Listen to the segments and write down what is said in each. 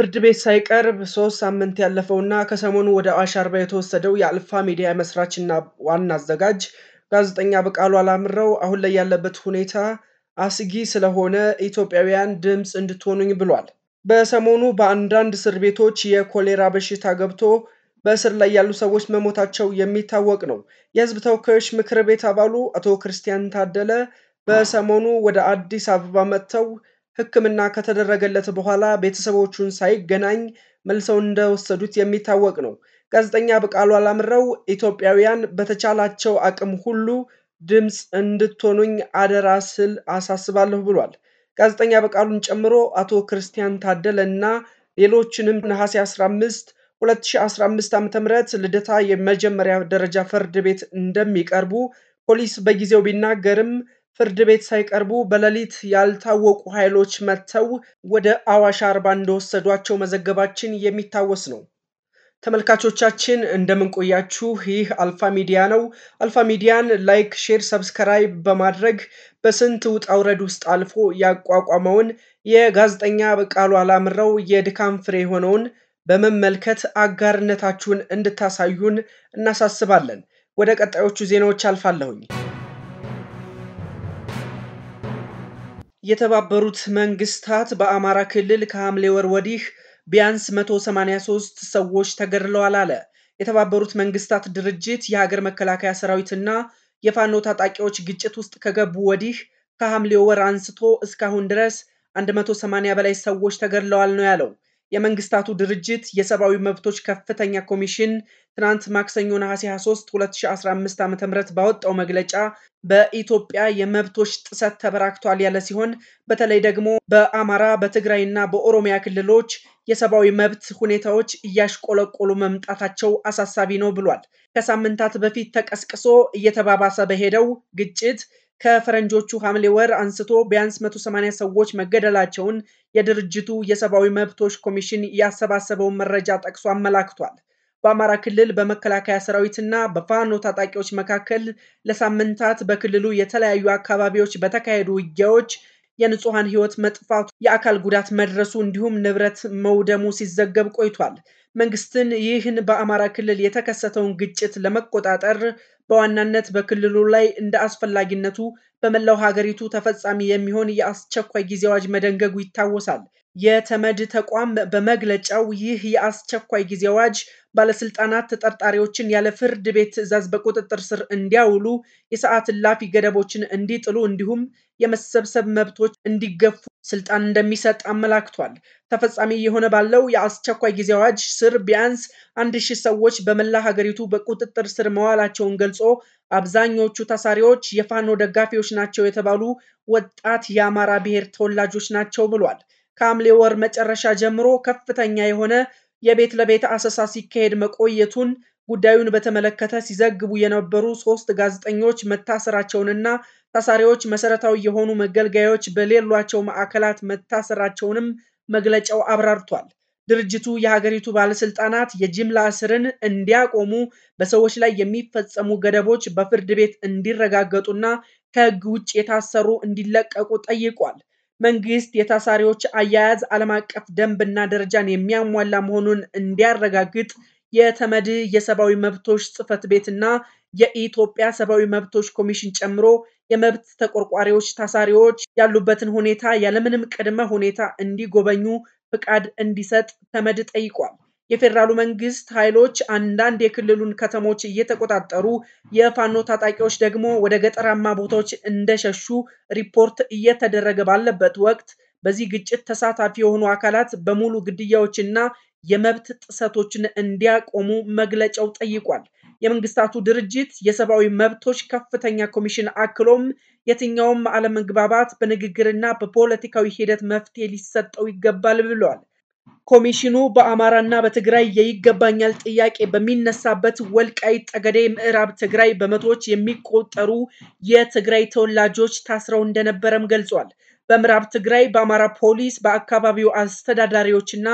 ፍርድ ቤት ሳይቀርብ ሶስት ሳምንት ያለፈውና ከሰሞኑ ወደ አሻርባ የተወሰደው የአልፋ ሚዲያ መስራችና ዋና አዘጋጅ ጋዜጠኛ በቃሉ አላምረው አሁን ላይ ያለበት ሁኔታ አስጊ ስለሆነ ኢትዮጵያውያን ድምፅ እንድትሆኑኝ ብሏል። በሰሞኑ በአንዳንድ እስር ቤቶች የኮሌራ በሽታ ገብቶ በእስር ላይ ያሉ ሰዎች መሞታቸው የሚታወቅ ነው። የሕዝብ ተወካዮች ምክር ቤት አባሉ አቶ ክርስቲያን ታደለ በሰሞኑ ወደ አዲስ አበባ መጥተው ሕክምና ከተደረገለት በኋላ ቤተሰቦቹን ሳይገናኝ መልሰው እንደወሰዱት የሚታወቅ ነው። ጋዜጠኛ በቃሉ አላምረው ኢትዮጵያውያን በተቻላቸው አቅም ሁሉ ድምፅ እንድትሆኑኝ አደራ ስል አሳስባለሁ ብሏል። ጋዜጠኛ በቃሉን ጨምሮ አቶ ክርስቲያን ታደለ እና ሌሎችንም ነሐሴ 15 2015 ዓ ም ልደታ የመጀመሪያ ደረጃ ፍርድ ቤት እንደሚቀርቡ ፖሊስ በጊዜው ቢናገርም ፍርድ ቤት ሳይቀርቡ በሌሊት ያልታወቁ ኃይሎች መጥተው ወደ አዋሽ አርባ እንደወሰዷቸው መዘገባችን የሚታወስ ነው። ተመልካቾቻችን እንደምንቆያችሁ፣ ይህ አልፋ ሚዲያ ነው። አልፋ ሚዲያን ላይክ፣ ሼር፣ ሰብስክራይብ በማድረግ በስንት ውጣ ውረድ ውስጥ አልፎ ያቋቋመውን የጋዜጠኛ በቃሉ አላምረው የድካም ፍሬ የሆነውን በመመልከት አጋርነታችሁን እንድታሳዩን እናሳስባለን። ወደ ቀጣዮቹ ዜናዎች አልፋለሁኝ። የተባበሩት መንግስታት በአማራ ክልል ከሐምሌ ወር ወዲህ ቢያንስ 183 ሰዎች ተገድለዋል አለ። የተባበሩት መንግስታት ድርጅት የሀገር መከላከያ ሰራዊትና የፋኖ ታጣቂዎች ግጭት ውስጥ ከገቡ ወዲህ ከሐምሌ ወር አንስቶ እስካሁን ድረስ 180 በላይ ሰዎች ተገድለዋል ነው ያለው። የመንግስታቱ ድርጅት የሰብአዊ መብቶች ከፍተኛ ኮሚሽን ትናንት ማክሰኞ ነሐሴ 23 2015 ዓ ም ባወጣው መግለጫ በኢትዮጵያ የመብቶች ጥሰት ተበራክቷል ያለ ሲሆን በተለይ ደግሞ በአማራ በትግራይና በኦሮሚያ ክልሎች የሰብአዊ መብት ሁኔታዎች እያሽቆለቆሉ መምጣታቸው አሳሳቢ ነው ብሏል። ከሳምንታት በፊት ተቀስቅሶ እየተባባሰ በሄደው ግጭት ከፈረንጆቹ ሐምሌ ወር አንስቶ ቢያንስ 180 ሰዎች መገደላቸውን የድርጅቱ የሰብአዊ መብቶች ኮሚሽን ያሰባሰበውን መረጃ ጠቅሶ አመላክቷል። በአማራ ክልል በመከላከያ ሰራዊትና በፋኖ ታጣቂዎች መካከል ለሳምንታት በክልሉ የተለያዩ አካባቢዎች በተካሄዱ ውጊያዎች የንጹሐን ሕይወት መጥፋቱ፣ የአካል ጉዳት መድረሱ እንዲሁም ንብረት መውደሙ ሲዘገብ ቆይቷል። መንግስትን ይህን በአማራ ክልል የተከሰተውን ግጭት ለመቆጣጠር በዋናነት በክልሉ ላይ እንደ አስፈላጊነቱ በመላው ሀገሪቱ ተፈጻሚ የሚሆን የአስቸኳይ ጊዜ አዋጅ መደንገጉ ይታወሳል። የተመድ ተቋም በመግለጫው ይህ የአስቸኳይ ጊዜ አዋጅ ባለስልጣናት ተጠርጣሪዎችን ያለ ፍርድ ቤት ትዕዛዝ በቁጥጥር ስር እንዲያውሉ የሰዓት እላፊ ገደቦችን እንዲጥሉ እንዲሁም የመሰብሰብ መብቶች እንዲገፉ ስልጣን እንደሚሰጥ አመላክቷል። ተፈጻሚ የሆነ ባለው የአስቸኳይ ጊዜ አዋጅ ስር ቢያንስ አንድ ሺህ ሰዎች በመላ ሀገሪቱ በቁጥጥር ስር መዋላቸውን ገልጾ አብዛኞቹ ታሳሪዎች የፋኖ ደጋፊዎች ናቸው የተባሉ ወጣት የአማራ ብሔር ተወላጆች ናቸው ብሏል። ከሐምሌ ወር መጨረሻ ጀምሮ ከፍተኛ የሆነ የቤት ለቤት አሰሳ ሲካሄድ መቆየቱን ጉዳዩን በተመለከተ ሲዘግቡ የነበሩ ሶስት ጋዜጠኞች መታሰራቸውንና ታሳሪዎች መሰረታዊ የሆኑ መገልገያዎች በሌሏቸው ማዕከላት መታሰራቸውንም መግለጫው አብራርቷል። ድርጅቱ የሀገሪቱ ባለስልጣናት የጅምላ እስርን እንዲያቆሙ፣ በሰዎች ላይ የሚፈጸሙ ገደቦች በፍርድ ቤት እንዲረጋገጡና ከህግ ውጭ የታሰሩ እንዲለቀቁ ጠይቋል። መንግስት የታሳሪዎች አያያዝ ዓለም አቀፍ ደንብና ደረጃን የሚያሟላ መሆኑን እንዲያረጋግጥ የተመድ የሰብአዊ መብቶች ጽህፈት ቤትና የኢትዮጵያ ሰብአዊ መብቶች ኮሚሽን ጨምሮ የመብት ተቆርቋሪዎች ታሳሪዎች ያሉበትን ሁኔታ ያለምንም ቅድመ ሁኔታ እንዲጎበኙ ፍቃድ እንዲሰጥ ተመድ ጠይቋል። የፌዴራሉ መንግስት ኃይሎች አንዳንድ የክልሉን ከተሞች እየተቆጣጠሩ የፋኖ ታጣቂዎች ደግሞ ወደ ገጠራማ ቦታዎች እንደሸሹ ሪፖርት እየተደረገ ባለበት ወቅት በዚህ ግጭት ተሳታፊ የሆኑ አካላት በሙሉ ግድያዎችና የመብት ጥሰቶችን እንዲያቆሙ መግለጫው ጠይቋል። የመንግስታቱ ድርጅት የሰብአዊ መብቶች ከፍተኛ ኮሚሽን አክሎም የትኛውም አለመግባባት በንግግርና በፖለቲካዊ ሂደት መፍትሄ ሊሰጠው ይገባል ብለዋል። ኮሚሽኑ በአማራና በትግራይ የይገባኛል ጥያቄ በሚነሳበት ወልቃይት ጠገዴ፣ ምዕራብ ትግራይ በመቶዎች የሚቆጠሩ የትግራይ ተወላጆች ታስረው እንደነበረም ገልጿል። በምዕራብ ትግራይ በአማራ ፖሊስ በአካባቢው አስተዳዳሪዎችና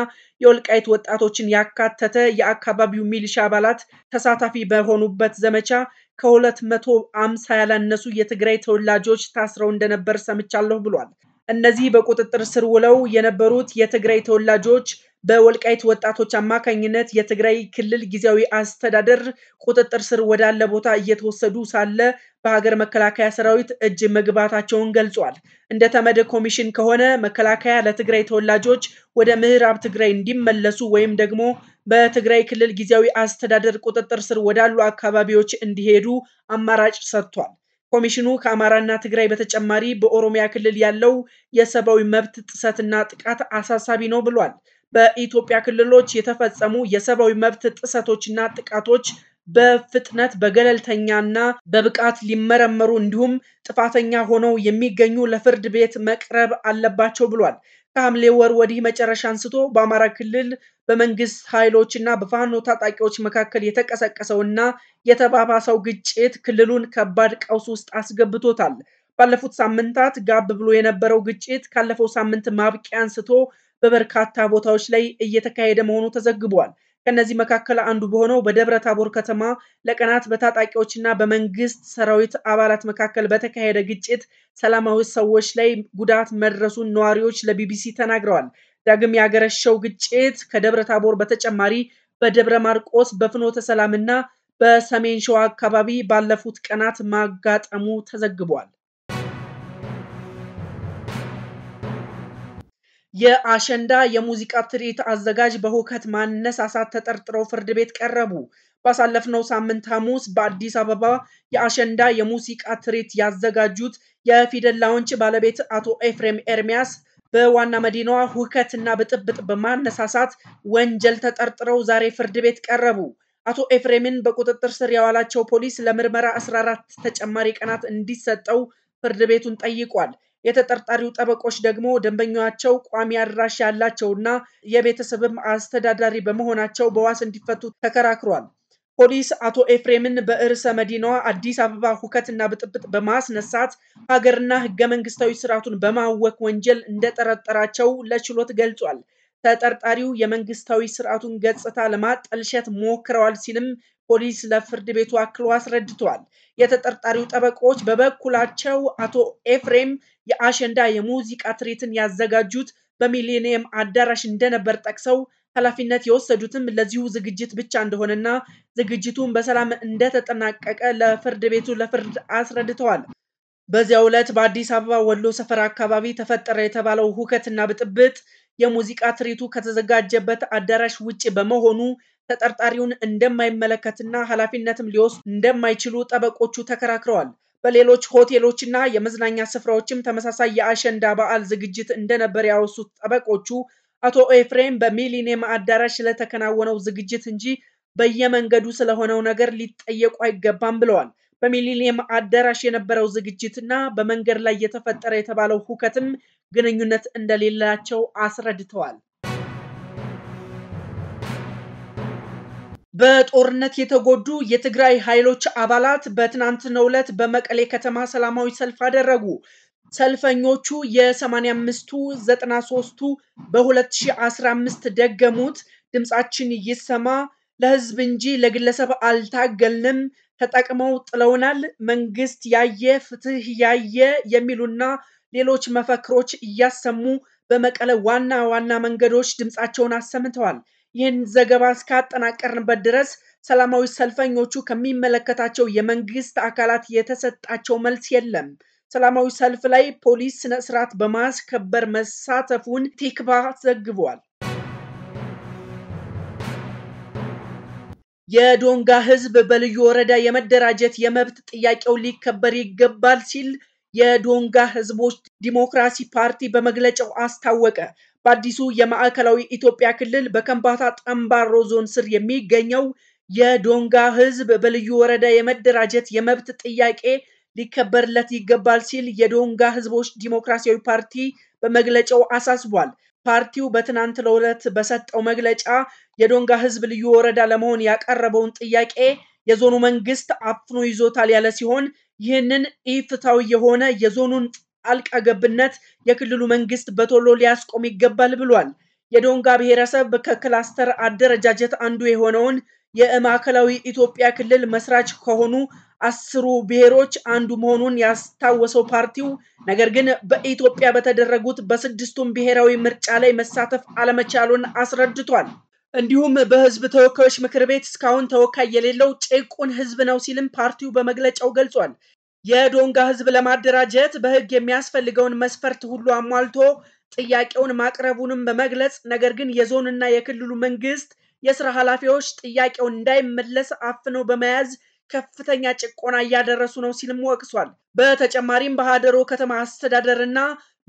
የወልቃይት ወጣቶችን ያካተተ የአካባቢው ሚሊሻ አባላት ተሳታፊ በሆኑበት ዘመቻ ከሁለት መቶ አምሳ ያላነሱ የትግራይ ተወላጆች ታስረው እንደነበር ሰምቻለሁ ብሏል። እነዚህ በቁጥጥር ስር ውለው የነበሩት የትግራይ ተወላጆች በወልቃይት ወጣቶች አማካኝነት የትግራይ ክልል ጊዜያዊ አስተዳደር ቁጥጥር ስር ወዳለ ቦታ እየተወሰዱ ሳለ በሀገር መከላከያ ሰራዊት እጅ መግባታቸውን ገልጿል። እንደ ተመድ ኮሚሽን ከሆነ መከላከያ ለትግራይ ተወላጆች ወደ ምዕራብ ትግራይ እንዲመለሱ ወይም ደግሞ በትግራይ ክልል ጊዜያዊ አስተዳደር ቁጥጥር ስር ወዳሉ አካባቢዎች እንዲሄዱ አማራጭ ሰጥቷል። ኮሚሽኑ ከአማራና ትግራይ በተጨማሪ በኦሮሚያ ክልል ያለው የሰብአዊ መብት ጥሰትና ጥቃት አሳሳቢ ነው ብሏል። በኢትዮጵያ ክልሎች የተፈጸሙ የሰብአዊ መብት ጥሰቶችና ጥቃቶች በፍጥነት በገለልተኛና በብቃት ሊመረመሩ እንዲሁም ጥፋተኛ ሆነው የሚገኙ ለፍርድ ቤት መቅረብ አለባቸው ብሏል። ከሐምሌ ወር ወዲህ መጨረሻ አንስቶ በአማራ ክልል በመንግስት ኃይሎች እና በፋኖ ታጣቂዎች መካከል የተቀሰቀሰውና የተባባሰው ግጭት ክልሉን ከባድ ቀውስ ውስጥ አስገብቶታል። ባለፉት ሳምንታት ጋብ ብሎ የነበረው ግጭት ካለፈው ሳምንት ማብቂያ አንስቶ በበርካታ ቦታዎች ላይ እየተካሄደ መሆኑ ተዘግቧል። ከእነዚህ መካከል አንዱ በሆነው በደብረ ታቦር ከተማ ለቀናት በታጣቂዎችና በመንግስት ሰራዊት አባላት መካከል በተካሄደ ግጭት ሰላማዊ ሰዎች ላይ ጉዳት መድረሱን ነዋሪዎች ለቢቢሲ ተናግረዋል። ዳግም ያገረሸው ግጭት ከደብረ ታቦር በተጨማሪ በደብረ ማርቆስ፣ በፍኖተ ሰላምና በሰሜን ሸዋ አካባቢ ባለፉት ቀናት ማጋጠሙ ተዘግቧል። የአሸንዳ የሙዚቃ ትርኢት አዘጋጅ በሁከት ማነሳሳት ተጠርጥረው ፍርድ ቤት ቀረቡ። ባሳለፍነው ሳምንት ሐሙስ በአዲስ አበባ የአሸንዳ የሙዚቃ ትርኢት ያዘጋጁት የፊደል ላውንች ባለቤት አቶ ኤፍሬም ኤርሚያስ በዋና መዲናዋ ሁከትና ብጥብጥ በማነሳሳት ወንጀል ተጠርጥረው ዛሬ ፍርድ ቤት ቀረቡ። አቶ ኤፍሬምን በቁጥጥር ስር ያዋላቸው ፖሊስ ለምርመራ 14 ተጨማሪ ቀናት እንዲሰጠው ፍርድ ቤቱን ጠይቋል። የተጠርጣሪው ጠበቆች ደግሞ ደንበኛቸው ቋሚ አድራሽ ያላቸውና የቤተሰብም አስተዳዳሪ በመሆናቸው በዋስ እንዲፈቱ ተከራክሯል። ፖሊስ አቶ ኤፍሬምን በርዕሰ መዲናዋ አዲስ አበባ ሁከትና ብጥብጥ በማስነሳት ሀገርና ህገ መንግስታዊ ስርዓቱን በማወክ ወንጀል እንደጠረጠራቸው ለችሎት ገልጿል። ተጠርጣሪው የመንግስታዊ ስርዓቱን ገጽታ ለማጠልሸት ሞክረዋል ሲልም ፖሊስ ለፍርድ ቤቱ አክሎ አስረድቷል። የተጠርጣሪው ጠበቆች በበኩላቸው አቶ ኤፍሬም የአሸንዳ የሙዚቃ ትርኢትን ያዘጋጁት በሚሊኒየም አዳራሽ እንደነበር ጠቅሰው ኃላፊነት የወሰዱትም ለዚሁ ዝግጅት ብቻ እንደሆነና ዝግጅቱን በሰላም እንደተጠናቀቀ ለፍርድ ቤቱ ለፍርድ አስረድተዋል። በዚያው ዕለት በአዲስ አበባ ወሎ ሰፈር አካባቢ ተፈጠረ የተባለው ሁከትና ብጥብጥ የሙዚቃ ትርኢቱ ከተዘጋጀበት አዳራሽ ውጭ በመሆኑ ተጠርጣሪውን እንደማይመለከትና ኃላፊነትም ሊወስድ እንደማይችሉ ጠበቆቹ ተከራክረዋል። በሌሎች ሆቴሎችና የመዝናኛ ስፍራዎችም ተመሳሳይ የአሸንዳ በዓል ዝግጅት እንደነበር ያወሱት ጠበቆቹ አቶ ኤፍሬም በሚሊኒየም አዳራሽ ስለተከናወነው ዝግጅት እንጂ በየመንገዱ ስለሆነው ነገር ሊጠየቁ አይገባም ብለዋል። በሚሊኒየም አዳራሽ የነበረው ዝግጅትና በመንገድ ላይ የተፈጠረ የተባለው ሁከትም ግንኙነት እንደሌላቸው አስረድተዋል። በጦርነት የተጎዱ የትግራይ ኃይሎች አባላት በትናንትናው ዕለት በመቀሌ ከተማ ሰላማዊ ሰልፍ አደረጉ። ሰልፈኞቹ የ85ቱ 93ቱ በ2015 ደገሙት። ድምፃችን ይሰማ፣ ለህዝብ እንጂ ለግለሰብ አልታገልንም፣ ተጠቅመው ጥለውናል፣ መንግስት ያየ ፍትህ ያየ የሚሉና ሌሎች መፈክሮች እያሰሙ በመቀለ ዋና ዋና መንገዶች ድምፃቸውን አሰምተዋል። ይህን ዘገባ እስካጠናቀርንበት ድረስ ሰላማዊ ሰልፈኞቹ ከሚመለከታቸው የመንግስት አካላት የተሰጣቸው መልስ የለም። ሰላማዊ ሰልፍ ላይ ፖሊስ ስነ ስርዓት በማስከበር መሳተፉን ቲክባ ዘግቧል። የዶንጋ ህዝብ በልዩ ወረዳ የመደራጀት የመብት ጥያቄው ሊከበር ይገባል ሲል የዶንጋ ህዝቦች ዲሞክራሲ ፓርቲ በመግለጫው አስታወቀ። በአዲሱ የማዕከላዊ ኢትዮጵያ ክልል በከምባታ ጠምባሮ ዞን ስር የሚገኘው የዶንጋ ህዝብ በልዩ ወረዳ የመደራጀት የመብት ጥያቄ ሊከበርለት ይገባል ሲል የዶንጋ ህዝቦች ዲሞክራሲያዊ ፓርቲ በመግለጫው አሳስቧል። ፓርቲው በትናንት ለሁለት በሰጠው መግለጫ የዶንጋ ህዝብ ልዩ ወረዳ ለመሆን ያቀረበውን ጥያቄ የዞኑ መንግስት አፍኖ ይዞታል ያለ ሲሆን ይህንን ኢፍታዊ የሆነ የዞኑን ጣልቃ ገብነት የክልሉ መንግስት በቶሎ ሊያስቆም ይገባል ብሏል። የዶንጋ ብሔረሰብ ከክላስተር አደረጃጀት አንዱ የሆነውን የማዕከላዊ ኢትዮጵያ ክልል መስራች ከሆኑ አስሩ ብሔሮች አንዱ መሆኑን ያስታወሰው ፓርቲው ነገር ግን በኢትዮጵያ በተደረጉት በስድስቱም ብሔራዊ ምርጫ ላይ መሳተፍ አለመቻሉን አስረድቷል። እንዲሁም በህዝብ ተወካዮች ምክር ቤት እስካሁን ተወካይ የሌለው ጭቁን ህዝብ ነው ሲልም ፓርቲው በመግለጫው ገልጿል። የዶንጋ ህዝብ ለማደራጀት በህግ የሚያስፈልገውን መስፈርት ሁሉ አሟልቶ ጥያቄውን ማቅረቡንም በመግለጽ ነገር ግን የዞንና የክልሉ መንግስት የስራ ኃላፊዎች ጥያቄውን እንዳይመለስ አፍነው በመያዝ ከፍተኛ ጭቆና እያደረሱ ነው ሲልም ወቅሷል። በተጨማሪም በሀደሮ ከተማ አስተዳደርና።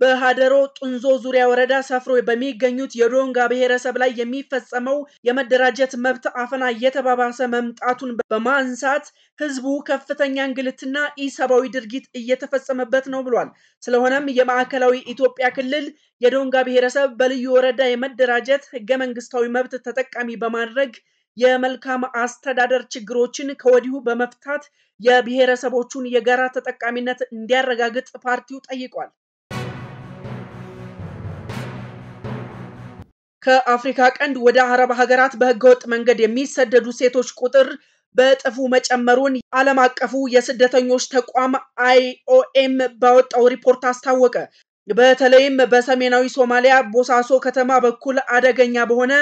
በሀደሮ ጡንዞ ዙሪያ ወረዳ ሰፍሮ በሚገኙት የዶንጋ ብሔረሰብ ላይ የሚፈጸመው የመደራጀት መብት አፈና እየተባባሰ መምጣቱን በማንሳት ህዝቡ ከፍተኛ እንግልትና ኢሰብአዊ ድርጊት እየተፈጸመበት ነው ብሏል። ስለሆነም የማዕከላዊ ኢትዮጵያ ክልል የዶንጋ ብሔረሰብ በልዩ ወረዳ የመደራጀት ህገ መንግስታዊ መብት ተጠቃሚ በማድረግ የመልካም አስተዳደር ችግሮችን ከወዲሁ በመፍታት የብሔረሰቦቹን የጋራ ተጠቃሚነት እንዲያረጋግጥ ፓርቲው ጠይቋል። ከአፍሪካ ቀንድ ወደ አረብ ሀገራት በህገወጥ መንገድ የሚሰደዱ ሴቶች ቁጥር በእጥፉ መጨመሩን ዓለም አቀፉ የስደተኞች ተቋም አይኦኤም ባወጣው ሪፖርት አስታወቀ። በተለይም በሰሜናዊ ሶማሊያ ቦሳሶ ከተማ በኩል አደገኛ በሆነ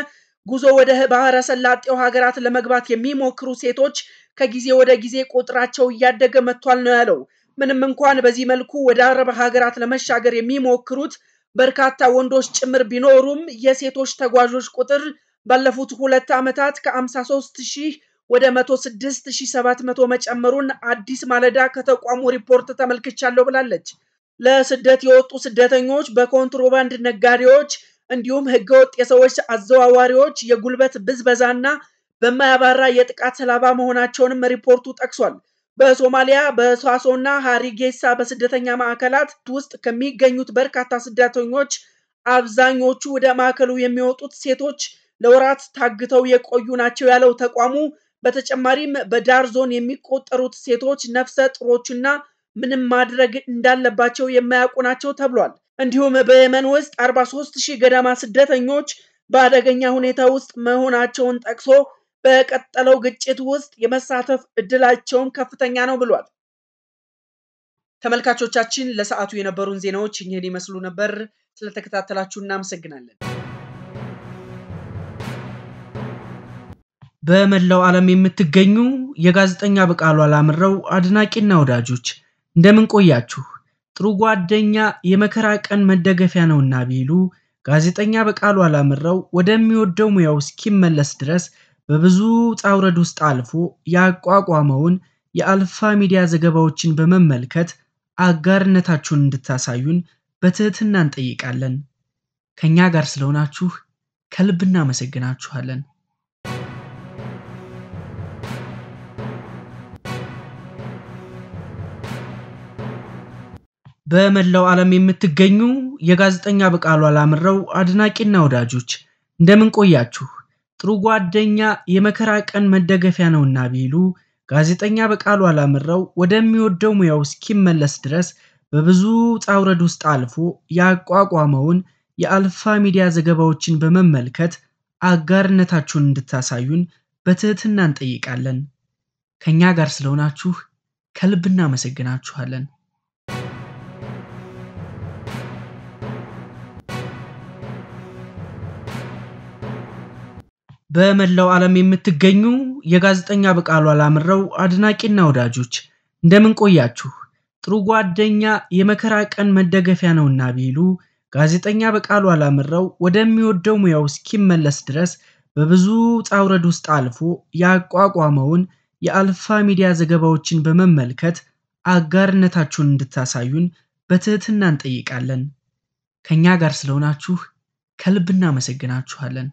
ጉዞ ወደ ባህረ ሰላጤው ሀገራት ለመግባት የሚሞክሩ ሴቶች ከጊዜ ወደ ጊዜ ቁጥራቸው እያደገ መጥቷል ነው ያለው። ምንም እንኳን በዚህ መልኩ ወደ አረብ ሀገራት ለመሻገር የሚሞክሩት በርካታ ወንዶች ጭምር ቢኖሩም የሴቶች ተጓዦች ቁጥር ባለፉት ሁለት ዓመታት ከ53 ሺህ ወደ 106700 መጨመሩን አዲስ ማለዳ ከተቋሙ ሪፖርት ተመልክቻለሁ ብላለች። ለስደት የወጡ ስደተኞች በኮንትሮባንድ ነጋዴዎች እንዲሁም ህገወጥ የሰዎች አዘዋዋሪዎች የጉልበት ብዝበዛና በማያባራ የጥቃት ሰለባ መሆናቸውንም ሪፖርቱ ጠቅሷል። በሶማሊያ በሷሶና ሀሪጌሳ በስደተኛ ማዕከላት ውስጥ ከሚገኙት በርካታ ስደተኞች አብዛኞቹ ወደ ማዕከሉ የሚወጡት ሴቶች ለወራት ታግተው የቆዩ ናቸው ያለው ተቋሙ በተጨማሪም በዳር ዞን የሚቆጠሩት ሴቶች ነፍሰ ጥሮችና ምንም ማድረግ እንዳለባቸው የማያውቁ ናቸው ተብሏል። እንዲሁም በየመን ውስጥ 43 ሺህ ገደማ ስደተኞች በአደገኛ ሁኔታ ውስጥ መሆናቸውን ጠቅሶ በቀጠለው ግጭት ውስጥ የመሳተፍ እድላቸውን ከፍተኛ ነው ብሏል። ተመልካቾቻችን ለሰዓቱ የነበሩን ዜናዎች እኚህን ይመስሉ ነበር። ስለተከታተላችሁ እናመሰግናለን። በመላው ዓለም የምትገኙ የጋዜጠኛ በቃሉ አላምረው አድናቂና ወዳጆች እንደምን ቆያችሁ? ጥሩ ጓደኛ የመከራ ቀን መደገፊያ ነውና ቢሉ ጋዜጠኛ በቃሉ አላምረው ወደሚወደው ሙያው እስኪመለስ ድረስ በብዙ ጣውረድ ውስጥ አልፎ ያቋቋመውን የአልፋ ሚዲያ ዘገባዎችን በመመልከት አጋርነታችሁን እንድታሳዩን በትህትና እንጠይቃለን። ከእኛ ጋር ስለሆናችሁ ከልብ እናመሰግናችኋለን። በመላው ዓለም የምትገኙ የጋዜጠኛ በቃሉ አላምረው አድናቂና ወዳጆች እንደምን ቆያችሁ? ጥሩ ጓደኛ የመከራ ቀን መደገፊያ ነውና ቢሉ ጋዜጠኛ በቃሉ አላምረው ወደሚወደው ሙያው እስኪመለስ ድረስ በብዙ ጣውረድ ውስጥ አልፎ ያቋቋመውን የአልፋ ሚዲያ ዘገባዎችን በመመልከት አጋርነታችሁን እንድታሳዩን በትህትና እንጠይቃለን። ከእኛ ጋር ስለሆናችሁ ከልብ እናመሰግናችኋለን። በመላው ዓለም የምትገኙ የጋዜጠኛ በቃሉ አላምረው አድናቂና ወዳጆች እንደምን ቆያችሁ? ጥሩ ጓደኛ የመከራ ቀን መደገፊያ ነውና ቢሉ ጋዜጠኛ በቃሉ አላምረው ወደሚወደው ሙያው እስኪመለስ ድረስ በብዙ ጻውረድ ውስጥ አልፎ ያቋቋመውን የአልፋ ሚዲያ ዘገባዎችን በመመልከት አጋርነታችሁን እንድታሳዩን በትህትና እንጠይቃለን። ከእኛ ጋር ስለሆናችሁ ከልብ እናመሰግናችኋለን።